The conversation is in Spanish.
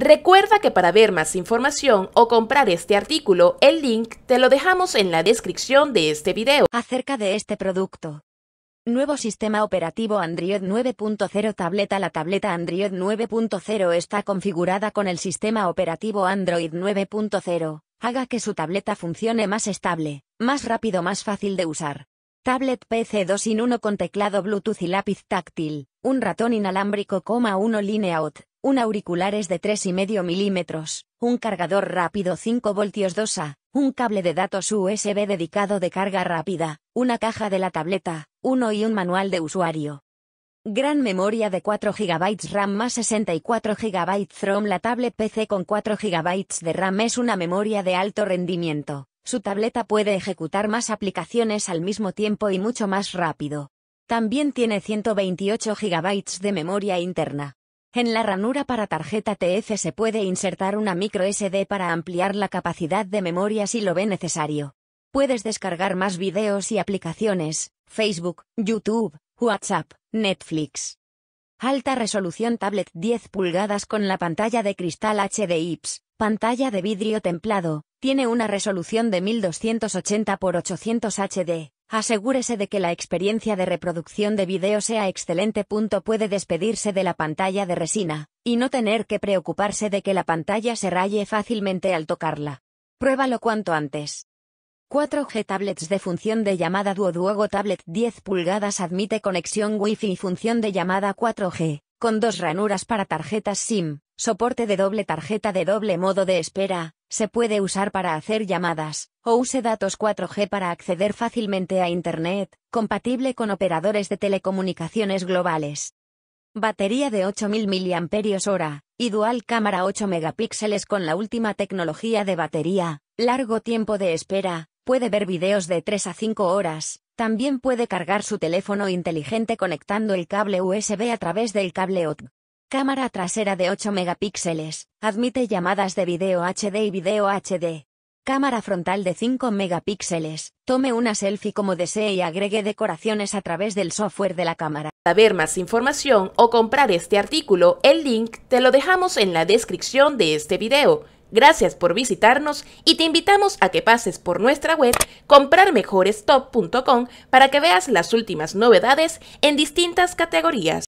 Recuerda que para ver más información o comprar este artículo, el link te lo dejamos en la descripción de este video. Acerca de este producto. Nuevo sistema operativo Android 9.0 Tableta La tableta Android 9.0 está configurada con el sistema operativo Android 9.0. Haga que su tableta funcione más estable, más rápido, más fácil de usar. Tablet PC 2 in 1 con teclado Bluetooth y lápiz táctil, un ratón inalámbrico, 1 line out, un auriculares de 3,5 milímetros, un cargador rápido 5 voltios 2A, un cable de datos USB dedicado de carga rápida, una caja de la tableta, uno y un manual de usuario. Gran memoria de 4 GB RAM más 64 GB ROM. La tablet PC con 4 GB de RAM es una memoria de alto rendimiento, su tableta puede ejecutar más aplicaciones al mismo tiempo y mucho más rápido. También tiene 128 GB de memoria interna. En la ranura para tarjeta TF se puede insertar una micro SD para ampliar la capacidad de memoria si lo ve necesario. Puedes descargar más videos y aplicaciones, Facebook, YouTube, WhatsApp, Netflix. Alta resolución tablet 10 pulgadas con la pantalla de cristal HD IPS, pantalla de vidrio templado, tiene una resolución de 1280 x 800 HD. Asegúrese de que la experiencia de reproducción de video sea excelente. Puede despedirse de la pantalla de resina, y no tener que preocuparse de que la pantalla se raye fácilmente al tocarla. Pruébalo cuanto antes. 4G tablets de función de llamada Duoduogo Tablet 10 pulgadas admite conexión Wi-Fi y función de llamada 4G, con dos ranuras para tarjetas SIM, soporte de doble tarjeta de doble modo de espera, se puede usar para hacer llamadas, o use datos 4G para acceder fácilmente a Internet, compatible con operadores de telecomunicaciones globales. Batería de 8.000 mAh, y dual cámara 8 megapíxeles con la última tecnología de batería, largo tiempo de espera, puede ver videos de 3 a 5 horas, también puede cargar su teléfono inteligente conectando el cable USB a través del cable OTG. Cámara trasera de 8 megapíxeles, admite llamadas de video HD y video HD. Cámara frontal de 5 megapíxeles, tome una selfie como desee y agregue decoraciones a través del software de la cámara. Para ver más información o comprar este artículo, el link te lo dejamos en la descripción de este video. Gracias por visitarnos y te invitamos a que pases por nuestra web comprarmejorestop.com para que veas las últimas novedades en distintas categorías.